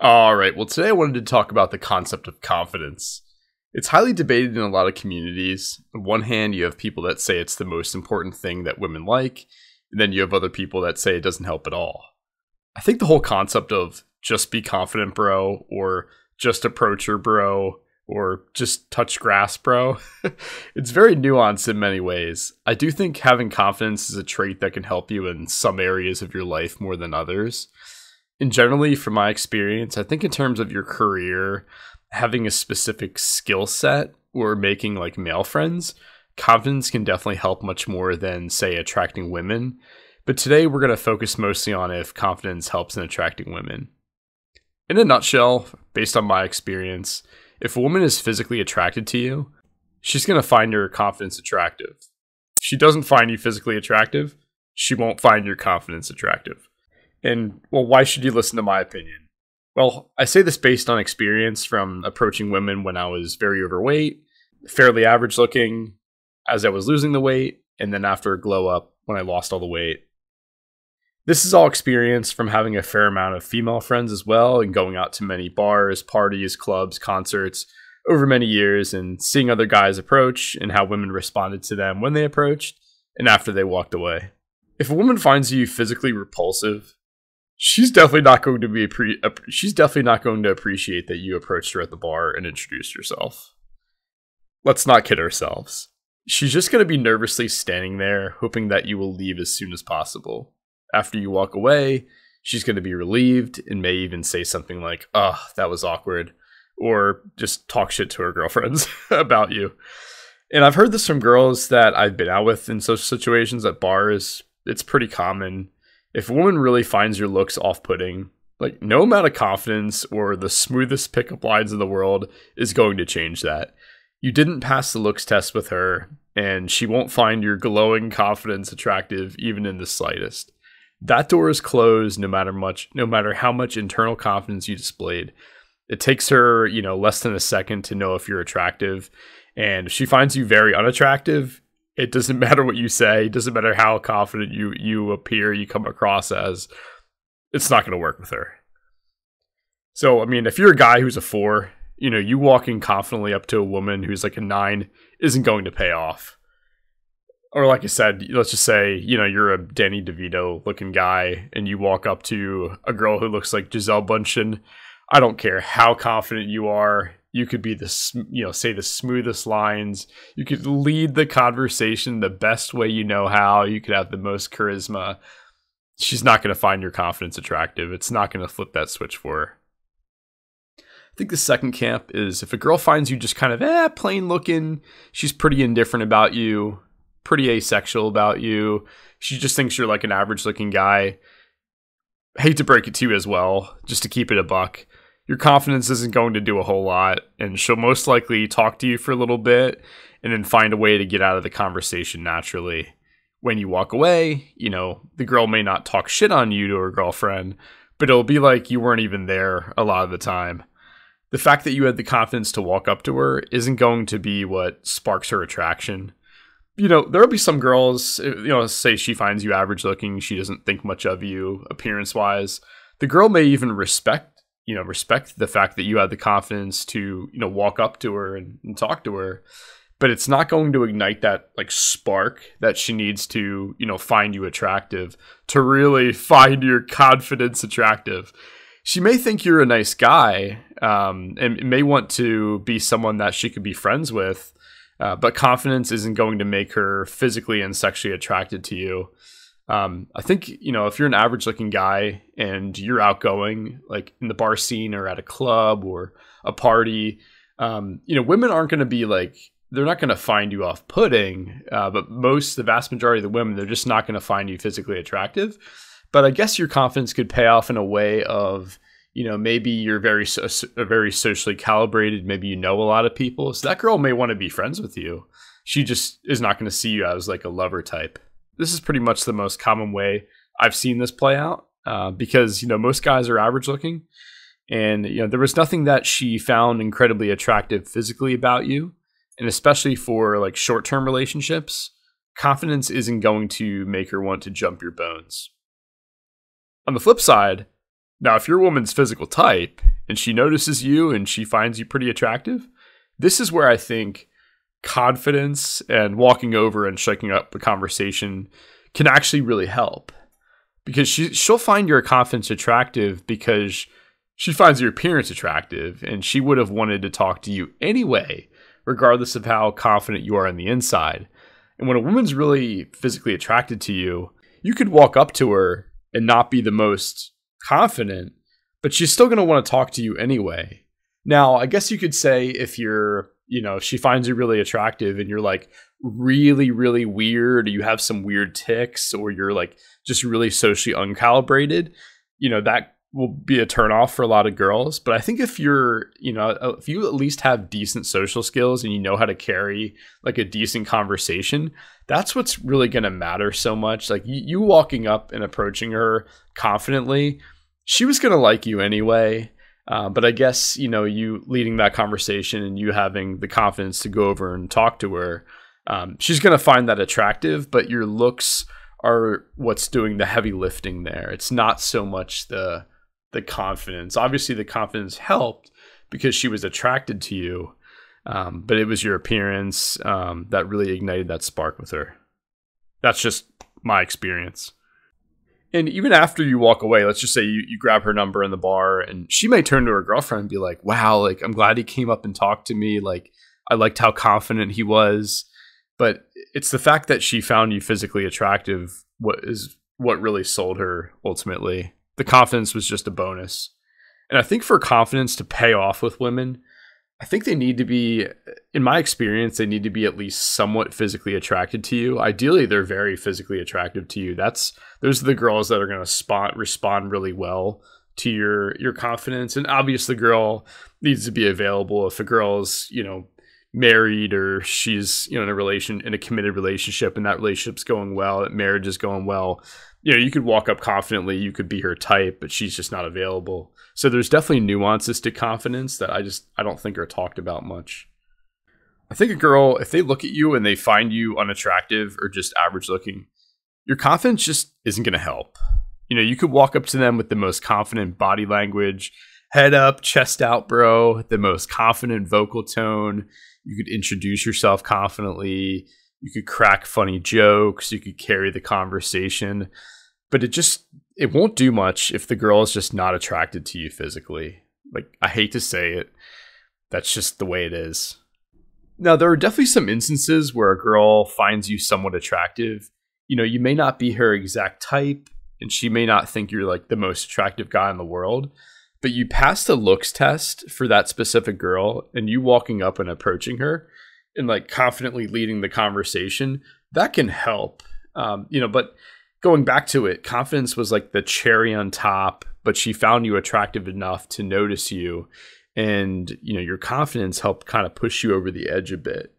All right. Well, today I wanted to talk about the concept of confidence. It's highly debated in a lot of communities. On one hand, you have people that say it's the most important thing that women like, and then you have other people that say it doesn't help at all. I think the whole concept of just be confident, bro, or just approach her, bro, or just touch grass, bro, it's very nuanced in many ways. I do think having confidence is a trait that can help you in some areas of your life more than others and generally from my experience i think in terms of your career having a specific skill set or making like male friends confidence can definitely help much more than say attracting women but today we're going to focus mostly on if confidence helps in attracting women in a nutshell based on my experience if a woman is physically attracted to you she's going to find your confidence attractive if she doesn't find you physically attractive she won't find your confidence attractive and well, why should you listen to my opinion? Well, I say this based on experience from approaching women when I was very overweight, fairly average looking, as I was losing the weight, and then after a glow up when I lost all the weight. This is all experience from having a fair amount of female friends as well and going out to many bars, parties, clubs, concerts over many years and seeing other guys approach and how women responded to them when they approached and after they walked away. If a woman finds you physically repulsive, she's definitely not going to be pre- she's definitely not going to appreciate that you approached her at the bar and introduced yourself. Let's not kid ourselves. She's just going to be nervously standing there, hoping that you will leave as soon as possible. After you walk away, she's going to be relieved and may even say something like, "Ah, oh, that was awkward," or just talk shit to her girlfriends about you. And I've heard this from girls that I've been out with in social situations at bars. It's pretty common if a woman really finds your looks off putting, like no amount of confidence or the smoothest pickup lines in the world is going to change that. You didn't pass the looks test with her, and she won't find your glowing confidence attractive even in the slightest. That door is closed no matter much no matter how much internal confidence you displayed. It takes her, you know, less than a second to know if you're attractive. And if she finds you very unattractive, it doesn't matter what you say, it doesn't matter how confident you you appear, you come across as, it's not going to work with her. So I mean, if you're a guy who's a four, you know, you walking confidently up to a woman who's like a nine isn't going to pay off. Or like I said, let's just say you know you're a Danny DeVito looking guy, and you walk up to a girl who looks like Giselle Bundchen. I don't care how confident you are, you could be the you know say the smoothest lines you could lead the conversation the best way you know how you could have the most charisma she's not going to find your confidence attractive it's not going to flip that switch for her i think the second camp is if a girl finds you just kind of eh, plain looking she's pretty indifferent about you pretty asexual about you she just thinks you're like an average looking guy hate to break it to you as well just to keep it a buck your confidence isn't going to do a whole lot, and she'll most likely talk to you for a little bit and then find a way to get out of the conversation naturally. When you walk away, you know, the girl may not talk shit on you to her girlfriend, but it'll be like you weren't even there a lot of the time. The fact that you had the confidence to walk up to her isn't going to be what sparks her attraction you know, there'll be some girls, eh, you know, say she finds you average looking, she doesn't think much of you appearance wise. The girl may even respect you know respect the fact that you had the confidence to you know walk up to her and, and, talk to her but it's not going to ignite that like spark that she needs to you know find you attractive to really find your confidence attractive she may think you're a nice guy um, and may want to be someone that she could be friends with uh, but confidence isn't going to make her physically and sexually attracted to you um, I think you know if you're an average looking guy and you're outgoing, like in the bar scene or at a club or a party, um, you know women aren't going to be like they're not going to find you off putting. Uh, but most, the vast majority of the women, they're just not going to find you physically attractive. But I guess your confidence could pay off in a way of you know maybe you're very uh, very socially calibrated. Maybe you know a lot of people, so that girl may want to be friends with you. She just is not going to see you as like a lover type this is pretty much the most common way I've seen this play out uh, because you know most guys are average looking, and you know there was nothing that she found incredibly attractive physically about you, and especially for like short term relationships, confidence isn't going to make her want to jump your bones. On the flip side, now if your woman's physical type and she notices you and she finds you pretty attractive, this is where I think confidence and walking over and shaking up a conversation can actually really help because she she'll find your confidence attractive because she finds your appearance attractive and she would have wanted to talk to you anyway regardless of how confident you are on the inside and when a woman's really physically attracted to you you could walk up to her and not be the most confident but she's still going to want to talk to you anyway now i guess you could say if you're you know, she finds you really attractive and you're like really, really weird, or you have some weird ticks, or you're like just really socially uncalibrated, you know, that will be a turnoff for a lot of girls. But I think if you're, you know, uh, if you at least have decent social skills and you know how to carry like a decent conversation, that's what's really going to matter so much. Like you, you walking up and approaching her confidently, she was going to like you anyway uh, but I guess you know you leading that conversation and you having the confidence to go over and talk to her, um, she's gonna find that attractive. But your looks are what's doing the heavy lifting there. It's not so much the the confidence. Obviously, the confidence helped because she was attracted to you, um, but it was your appearance um, that really ignited that spark with her. That's just my experience and even after you walk away, let's just say you, you grab her number in the bar and she may turn to her girlfriend and be like, wow, like I'm glad he came up and talked to me. Like I liked how confident he was. But it's the fact that she found you physically attractive what is what really sold her ultimately. The confidence was just a bonus. And I think for confidence to pay off with women, I think they need to be, in my experience, they need to be at least somewhat physically attracted to you. Ideally, they're very physically attractive to you. That's those are the girls that are going to spot respond really well to your your confidence. And obviously, the girl needs to be available. If a girl's you know married or she's you know in a relation in a committed relationship and that relationship's going well, that marriage is going well, you know, you could walk up confidently, you could be her type, but she's just not available. So there's definitely nuances to confidence that I just I don't think are talked about much. I think a girl, if they look at you and they find you unattractive or just average looking, your confidence just isn't going to help. You know, you could walk up to them with the most confident body language, head up, chest out, bro, the most confident vocal tone. You could introduce yourself confidently you could crack funny jokes, you could carry the conversation, but it just it won't do much if the girl is just not attracted to you physically. Like I hate to say it, that's just the way it is. Now, there are definitely some instances where a girl finds you somewhat attractive. You know, you may not be her exact type, and she may not think you're like the most attractive guy in the world, but you pass the looks test for that specific girl, and you walking up and approaching her and like confidently leading the conversation, that can help. Um, you know, but going back to it, confidence was like the cherry on top, but she found you attractive enough to notice you. And, you know, your confidence helped kind of push you over the edge a bit.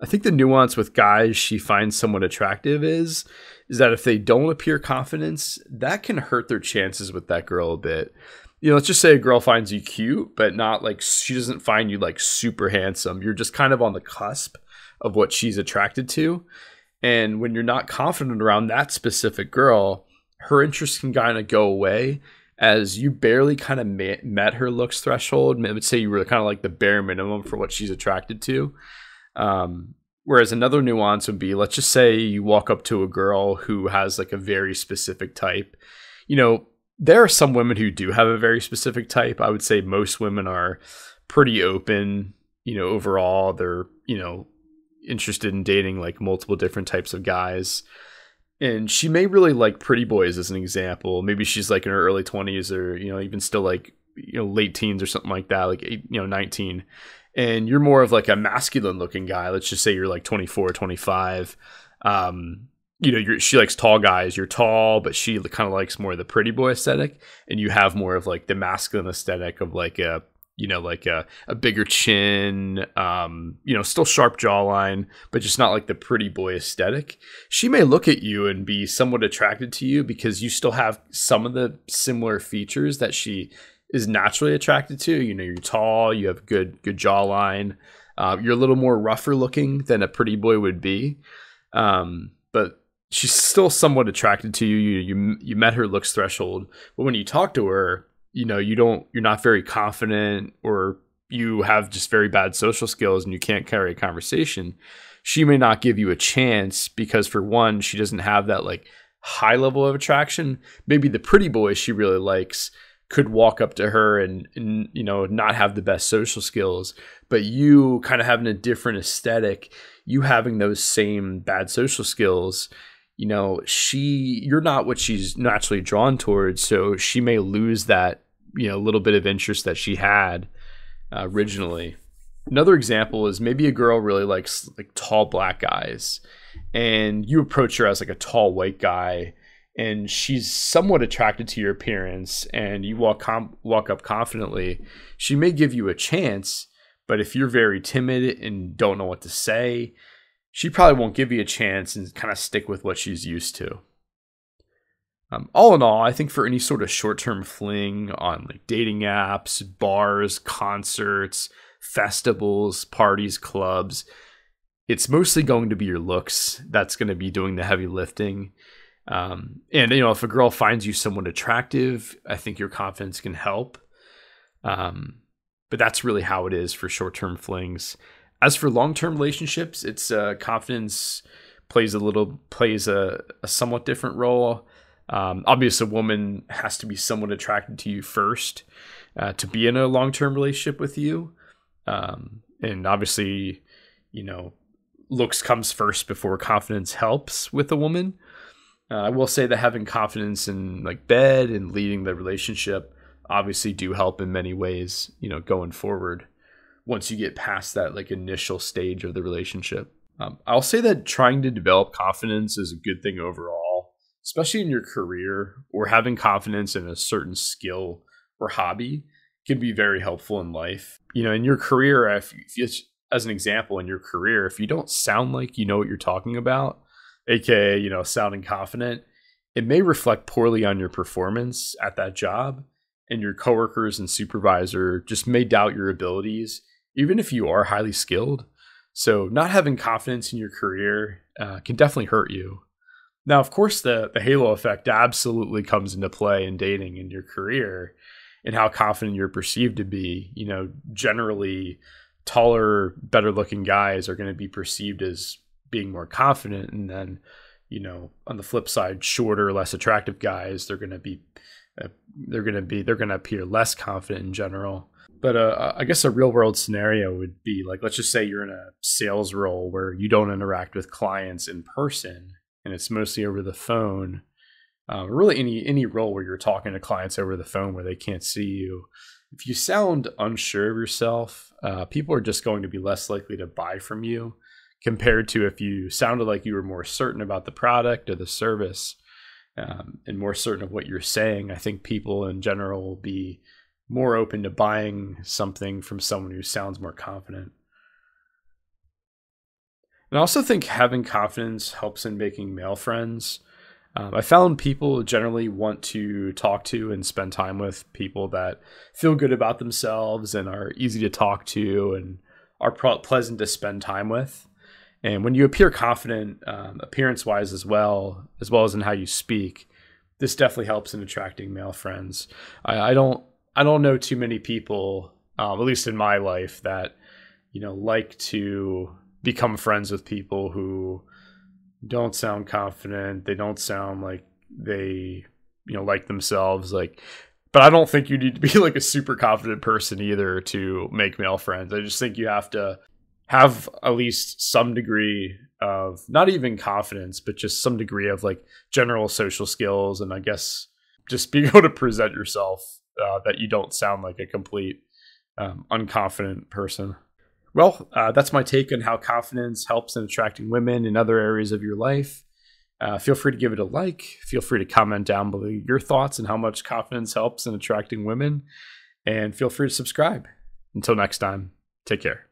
I think the nuance with guys she finds someone attractive is is that if they don't appear confidence, that can hurt their chances with that girl a bit you know, let's just say a girl finds you cute, but not like she doesn't find you like super handsome. You're just kind of on the cusp of what she's attracted to. And when you're not confident around that specific girl, her interest can kind of go away as you barely kind of met her looks threshold. Let's say you were kind of like the bare minimum for what she's attracted to. Um, whereas another nuance would be let's just say you walk up to a girl who has like a very specific type. You know, there are some women who do have a very specific type. I would say most women are pretty open, you know, overall. They're, you know, interested in dating like multiple different types of guys. And she may really like pretty boys as an example. Maybe she's like in her early 20s or, you know, even still like, you know, late teens or something like that, like, eight, you know, 19. And you're more of like a masculine looking guy. Let's just say you're like 24, 25. Um, you know, she likes tall guys. You're tall, but she kind of likes more of the pretty boy aesthetic, and you have more of like the masculine aesthetic of like a you know like a, a bigger chin um you know still sharp jawline but just not like the pretty boy aesthetic she may look at you and be somewhat attracted to you because you still have some of the similar features that she is naturally attracted to you know you're tall you have good good jawline uh, you're a little more rougher looking than a pretty boy would be um but she's still somewhat attracted to you. You you you met her looks threshold, but when you talk to her, you know you don't you're not very confident or you have just very bad social skills and you can't carry a conversation. She may not give you a chance because for one, she doesn't have that like high level of attraction. Maybe the pretty boy she really likes could walk up to her and, and, you know not have the best social skills but you kind of having a different aesthetic you having those same bad social skills you know, she you're not what she's naturally drawn towards, so she may lose that you know little bit of interest that she had uh, originally. Another example is maybe a girl really likes like tall black guys, and you approach her as like a tall white guy, and she's somewhat attracted to your appearance, and you walk com- walk up confidently. She may give you a chance, but if you're very timid and don't know what to say, she probably won't give you a chance and kind of stick with what she's used to. Um, all in all, I think for any sort of short-term fling on like dating apps, bars, concerts, festivals, parties, clubs, it's mostly going to be your looks that's going to be doing the heavy lifting. Um, and you know, if a girl finds you someone attractive, I think your confidence can help. Um, but that's really how it is for short-term flings. As for long term relationships, it's uh, confidence plays a little plays a, a somewhat different role. Um, obviously, a woman has to be somewhat attracted to you first uh, to be in a long term relationship with you, um, and obviously, you know, looks comes first before confidence helps with a woman. Uh, I will say that having confidence in like bed and leading the relationship obviously do help in many ways, you know, going forward once you get past that like initial stage of the relationship. Um, I'll say that trying to develop confidence is a good thing overall, especially in your career or having confidence in a certain skill or hobby can be very helpful in life. You know, in your career, if, if you, as an example, in your career, if you don't sound like you know what you're talking about, aka, you know, sounding confident, it may reflect poorly on your performance at that job and your coworkers and supervisor just may doubt your abilities even if you are highly skilled. So, not having confidence in your career uh, can definitely hurt you. Now, of course, the, the halo effect absolutely comes into play in dating in your career and how confident you're perceived to be. You know, generally, taller, better looking guys are going to be perceived as being more confident. And then, you know, on the flip side, shorter, less attractive guys, they're going to be. Uh, they're going to be they're going to appear less confident in general but uh, I guess a real world scenario would be like, let's just say you're in a sales role where you don't interact with clients in person and it's mostly over the phone. Um, really, any any role where you're talking to clients over the phone where they can't see you. If you sound unsure of yourself, uh, people are just going to be less likely to buy from you compared to if you sounded like you were more certain about the product or the service um, and more certain of what you're saying. I think people in general will be more open to buying something from someone who sounds more confident. And I also think having confidence helps in making male friends. Um, I found people generally want to talk to and spend time with people that feel good about themselves and are easy to talk to and are pleasant to spend time with. And when you appear confident, um, appearance wise as well, as well as in how you speak, this definitely helps in attracting male friends. I, I don't I don't know too many people, um, at least in my life, that you know like to become friends with people who don't sound confident. They don't sound like they you know like themselves. Like, but I don't think you need to be like a super confident person either to make male friends. I just think you have to have at least some degree of not even confidence, but just some degree of like general social skills, and I guess just being able to present yourself uh, that you don't sound like a complete um, unconfident person. Well, uh, that's my take on how confidence helps in attracting women in other areas of your life. Uh, feel free to give it a like. Feel free to comment down below your thoughts and how much confidence helps in attracting women. And feel free to subscribe. Until next time, take care.